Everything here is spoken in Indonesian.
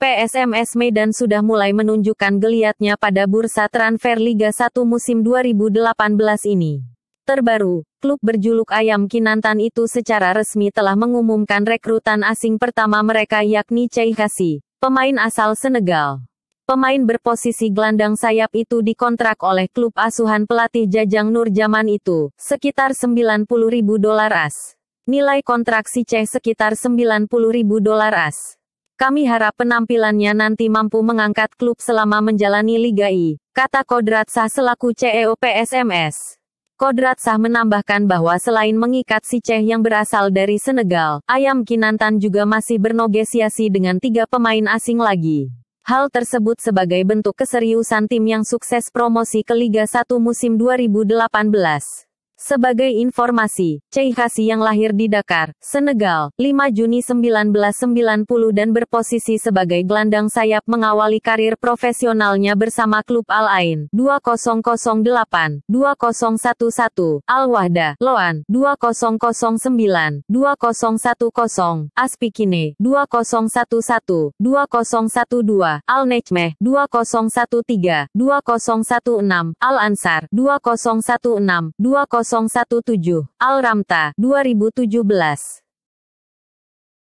PSMS Medan sudah mulai menunjukkan geliatnya pada bursa transfer Liga 1 musim 2018 ini. Terbaru, klub berjuluk Ayam Kinantan itu secara resmi telah mengumumkan rekrutan asing pertama mereka yakni Chei Hasi, pemain asal Senegal. Pemain berposisi gelandang sayap itu dikontrak oleh klub asuhan pelatih Jajang Nur zaman itu, sekitar 90 ribu dolar as. Nilai kontrak si Ceh sekitar 90 ribu dolar as. Kami harap penampilannya nanti mampu mengangkat klub selama menjalani Liga I, kata Kodrat Sah selaku CEO PSMS. Kodrat Sah menambahkan bahwa selain mengikat si Ceh yang berasal dari Senegal, Ayam Kinantan juga masih bernegosiasi dengan tiga pemain asing lagi. Hal tersebut sebagai bentuk keseriusan tim yang sukses promosi ke Liga 1 musim 2018. Sebagai informasi, Cheikasi yang lahir di Dakar, Senegal, 5 Juni 1990 dan berposisi sebagai gelandang sayap mengawali karir profesionalnya bersama klub Al Ain 2008, 2011, Al Wahda, Loan 2009, 2010, Aspikine 2011, 2012, Al Nejmeh 2013, 2016, Al Ansar 2016, 20 2017, Al-Ramta, 2017.